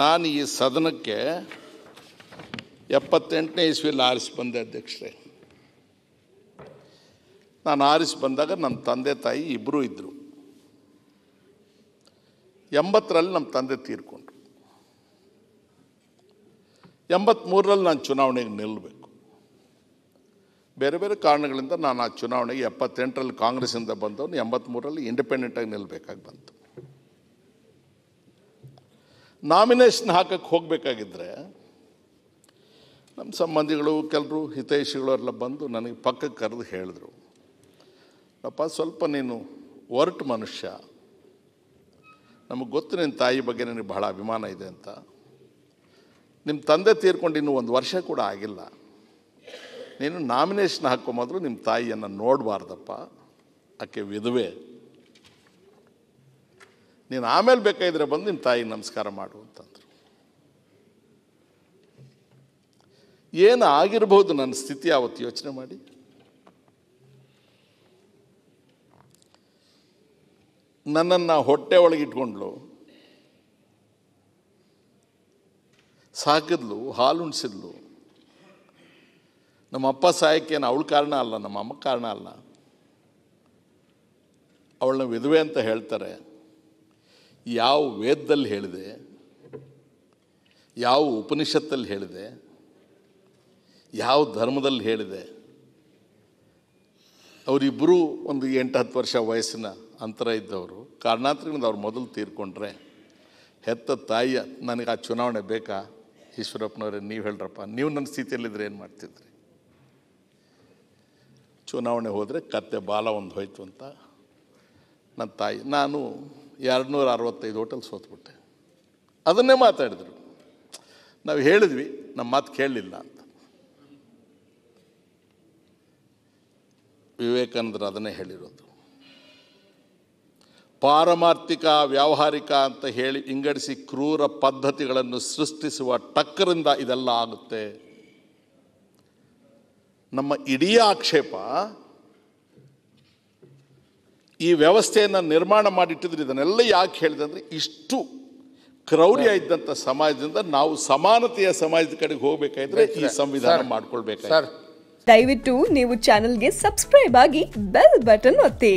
ನಾನು ಈ ಸದನಕ್ಕೆ ಎಪ್ಪತ್ತೆಂಟನೇ ಇಸ್ವಿಯಲ್ಲಿ ಆರಿಸಿ ಬಂದೆ ಅಧ್ಯಕ್ಷರೇ ನಾನು ಆರಿಸಿ ಬಂದಾಗ ನಮ್ಮ ತಂದೆ ತಾಯಿ ಇಬ್ಬರೂ ಇದ್ದರು ಎಂಬತ್ತರಲ್ಲಿ ನಮ್ಮ ತಂದೆ ತೀರ್ಕೊಂಡ್ರು ಎಂಬತ್ತ್ಮೂರರಲ್ಲಿ ನಾನು ಚುನಾವಣೆಗೆ ನಿಲ್ಲಬೇಕು ಬೇರೆ ಬೇರೆ ಕಾರಣಗಳಿಂದ ನಾನು ಆ ಚುನಾವಣೆಗೆ ಎಪ್ಪತ್ತೆಂಟರಲ್ಲಿ ಕಾಂಗ್ರೆಸ್ಸಿಂದ ಬಂದವನು ಎಂಬತ್ಮೂರಲ್ಲಿ ಇಂಡಿಪೆಂಡೆಂಟಾಗಿ ನಿಲ್ಲಬೇಕಾಗಿ ಬಂತು ನಾಮಿನೇಷನ್ ಹಾಕಕ್ಕೆ ಹೋಗಬೇಕಾಗಿದ್ದರೆ ನಮ್ಮ ಸಂಬಂಧಿಗಳು ಕೆಲವರು ಎಲ್ಲ ಬಂದು ನನಗೆ ಪಕ್ಕಕ್ಕೆ ಕರೆದು ಹೇಳಿದ್ರು ಅಪ್ಪ ಸ್ವಲ್ಪ ನೀನು ಒರ್ಟ್ ಮನುಷ್ಯ ನಮಗೆ ಗೊತ್ತು ನಿನ್ನ ತಾಯಿ ಬಗ್ಗೆ ನನಗೆ ಬಹಳ ಅಭಿಮಾನ ಇದೆ ಅಂತ ನಿಮ್ಮ ತಂದೆ ತೀರ್ಕೊಂಡು ಇನ್ನೂ ಒಂದು ವರ್ಷ ಕೂಡ ಆಗಿಲ್ಲ ನೀನು ನಾಮಿನೇಷನ್ ಹಾಕೋ ಮೊದಲು ನಿಮ್ಮ ತಾಯಿಯನ್ನು ನೋಡಬಾರ್ದಪ್ಪ ಆಕೆ ವಿಧವೆ ನೀನು ಆಮೇಲೆ ಬೇಕಾದರೆ ಬಂದು ನಿಮ್ಮ ತಾಯಿಗೆ ನಮಸ್ಕಾರ ಮಾಡು ಅಂತಂದರು ಏನು ಆಗಿರ್ಬೋದು ನನ್ನ ಸ್ಥಿತಿ ಆವತ್ತು ಯೋಚನೆ ಮಾಡಿ ನನ್ನನ್ನು ಹೊಟ್ಟೆ ಒಳಗಿಟ್ಕೊಂಡ್ಲು ಸಾಕಿದ್ಲು ಹಾಲುಣಿಸಿದ್ಲು ನಮ್ಮ ಅಪ್ಪ ಏನು ಅವಳ ಕಾರಣ ಅಲ್ಲ ನಮ್ಮ ಅಮ್ಮ ಕಾರಣ ಅಲ್ಲ ಅವಳನ್ನ ವಿಧವೆ ಅಂತ ಹೇಳ್ತಾರೆ ಯಾವ ವೇದದಲ್ಲಿ ಹೇಳಿದೆ ಯಾವ ಉಪನಿಷತ್ತಲ್ಲಿ ಹೇಳಿದೆ ಯಾವ ಧರ್ಮದಲ್ಲಿ ಹೇಳಿದೆ ಅವರಿಬ್ಬರೂ ಒಂದು ಎಂಟು ಹತ್ತು ವರ್ಷ ವಯಸ್ಸಿನ ಅಂತರ ಇದ್ದವರು ಕಾರಣಾಂತರಗಳಿಂದ ಅವ್ರು ಮೊದಲು ತೀರ್ಕೊಂಡ್ರೆ ಹೆತ್ತ ತಾಯಿಯ ನನಗೆ ಆ ಚುನಾವಣೆ ಬೇಕಾ ಈಶ್ವರಪ್ಪನವ್ರೆ ನೀವು ಹೇಳ್ರಪ್ಪ ನೀವು ನನ್ನ ಸ್ಥಿತಿಯಲ್ಲಿದ್ದರೆ ಏನು ಮಾಡ್ತಿದ್ರಿ ಚುನಾವಣೆ ಹೋದರೆ ಕತ್ತೆ ಬಾಲ ಒಂದು ಹೋಯ್ತು ಅಂತ ನನ್ನ ತಾಯಿ ನಾನು ಎರಡು ನೂರ ಅರವತ್ತೈದು ಹೋಟೆಲ್ ಸೋತ್ಬಿಟ್ಟೆ ಅದನ್ನೇ ಮಾತಾಡಿದರು ನಾವು ಹೇಳಿದ್ವಿ ನಮ್ಮ ಮಾತು ಕೇಳಲಿಲ್ಲ ಅಂತ ವಿವೇಕಾನಂದರು ಅದನ್ನೇ ಹೇಳಿರೋದು ಪಾರಮಾರ್ಥಿಕ ವ್ಯಾವಹಾರಿಕ ಅಂತ ಹೇಳಿ ಇಂಗಡಿಸಿ ಕ್ರೂರ ಪದ್ಧತಿಗಳನ್ನು ಸೃಷ್ಟಿಸುವ ಟಕ್ಕರಿಂದ ಇದೆಲ್ಲ ಆಗುತ್ತೆ ನಮ್ಮ ಇಡೀ ಆಕ್ಷೇಪ ಈ ವ್ಯವಸ್ಥೆಯನ್ನು ನಿರ್ಮಾಣ ಮಾಡಿಟ್ಟಿದ್ರೆ ಇದನ್ನೆಲ್ಲ ಯಾಕೆ ಹೇಳಿದೆ ಅಂದರೆ ಇಷ್ಟು ಕ್ರೌರ್ಯ ಇದ್ದಂಥ ಸಮಾಜದಿಂದ ನಾವು ಸಮಾನತೆಯ ಸಮಾಜದ ಕಡೆಗೆ ಹೋಗಬೇಕಾದ್ರೆ ಈ ಸಂವಿಧಾನ ಮಾಡ್ಕೊಳ್ಬೇಕು ದಯವಿಟ್ಟು ನೀವು ಚಾನೆಲ್ಗೆ ಸಬ್ಸ್ಕ್ರೈಬ್ ಆಗಿ ಬೆಲ್ ಬಟನ್ ಒತ್ತಿ